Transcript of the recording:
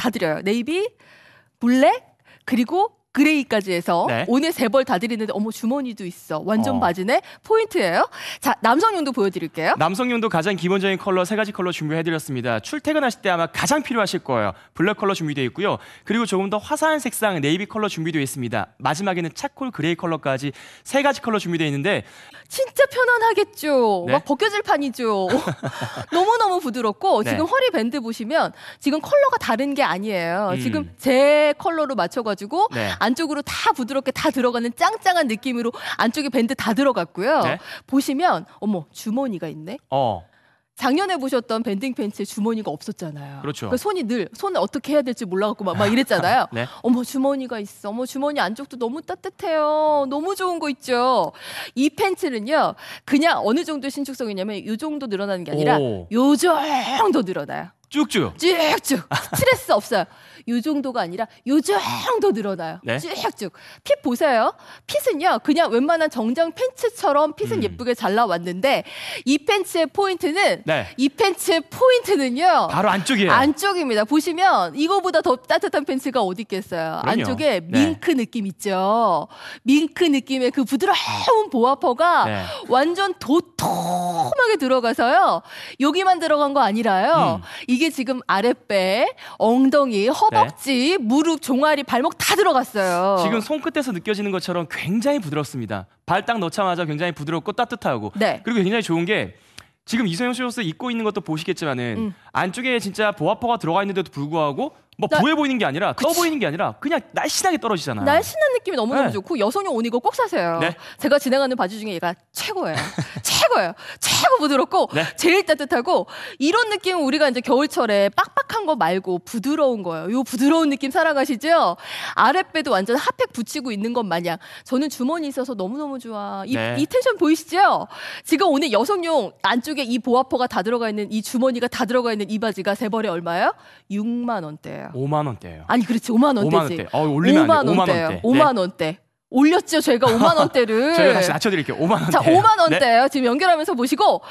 다 드려요. 네이비, 블랙, 그리고 그레이까지 해서 네. 오늘 세 벌 다 드리는데 어머 주머니도 있어 완전 어. 바지네 포인트예요 자 남성용도 보여드릴게요 남성용도 가장 기본적인 컬러 세 가지 컬러 준비해드렸습니다 출퇴근하실 때 아마 가장 필요하실 거예요 블랙 컬러 준비되어 있고요 그리고 조금 더 화사한 색상 네이비 컬러 준비되어 있습니다 마지막에는 차콜 그레이 컬러까지 세 가지 컬러 준비되어 있는데 진짜 편안하겠죠 네? 막 벗겨질 판이죠 너무너무 부드럽고 네. 지금 허리 밴드 보시면 지금 컬러가 다른 게 아니에요 음. 지금 제 컬러로 맞춰가지고 네. 안쪽으로 다 부드럽게 다 들어가는 짱짱한 느낌으로 안쪽에 밴드 다 들어갔고요. 네? 보시면 어머 주머니가 있네. 어. 작년에 보셨던 밴딩 팬츠에 주머니가 없었잖아요. 그렇죠. 그러니까 손이 늘 손을 어떻게 해야 될지 몰라갖고 막, 막 이랬잖아요. 네? 어머 주머니가 있어. 어머 주머니 안쪽도 너무 따뜻해요. 너무 좋은 거 있죠. 이 팬츠는요 그냥 어느 정도 신축성이냐면 요 정도 늘어나는 게 아니라 오. 요 정도 늘어나요. 쭉쭉. 쭉쭉. 스트레스 없어요. 이 정도가 아니라 요 정도 늘어나요. 네? 쭉쭉. 핏 보세요. 핏은요. 그냥 웬만한 정장 팬츠처럼 핏은 음. 예쁘게 잘 나왔는데 이 팬츠의 포인트는 네. 이 팬츠의 포인트는요. 바로 안쪽이에요. 안쪽입니다. 보시면 이거보다 더 따뜻한 팬츠가 어디 있겠어요. 그럼요. 안쪽에 네. 밍크 네. 느낌 있죠. 밍크 느낌의 그 부드러운 보아퍼가 네. 완전 도톰하게 들어가서요. 여기만 들어간 거 아니라요. 음. 이게 지금 아랫배, 엉덩이, 허벅지, 네. 무릎, 종아리, 발목 다 들어갔어요. 지금 손끝에서 느껴지는 것처럼 굉장히 부드럽습니다. 발 딱 넣자마자 굉장히 부드럽고 따뜻하고. 네. 그리고 굉장히 좋은 게 지금 이소영 쇼스 입고 있는 것도 보시겠지만은 음. 안쪽에 진짜 보아퍼가 들어가 있는데도 불구하고 뭐 나... 부해 보이는 게 아니라 그치. 떠 보이는 게 아니라 그냥 날씬하게 떨어지잖아요. 날씬한 느낌이 너무너무 네. 좋고 여성용 옷 이거 꼭 사세요. 네. 제가 진행하는 바지 중에 얘가 최고예요. 최고예요. 최고 부드럽고 네. 제일 따뜻하고 이런 느낌은 우리가 이제 겨울철에 빡빡 촉촉한 거 말고 부드러운 거예요. 요 부드러운 느낌 살아가시죠? 아랫배도 완전 핫팩 붙이고 있는 것 마냥. 저는 주머니 있어서 너무너무 좋아. 이, 네. 이 텐션 보이시죠? 지금 오늘 여성용 안쪽에 이 보아퍼가 다 들어가 있는 이 주머니가 다 들어가 있는 이 바지가 세 벌에 얼마예요? 6만 원대예요. 5만 원대예요. 아니 그렇지 5만 원대지. 5만 원대. 어, 올리면 5만, 원대예요. 원대. 5만 원대. 올렸죠. 저희가 5만 원대를. 저희가 다시 낮춰드릴게요. 5만 원대. 자, 5만 원대예요. 네. 지금 연결하면서 보시고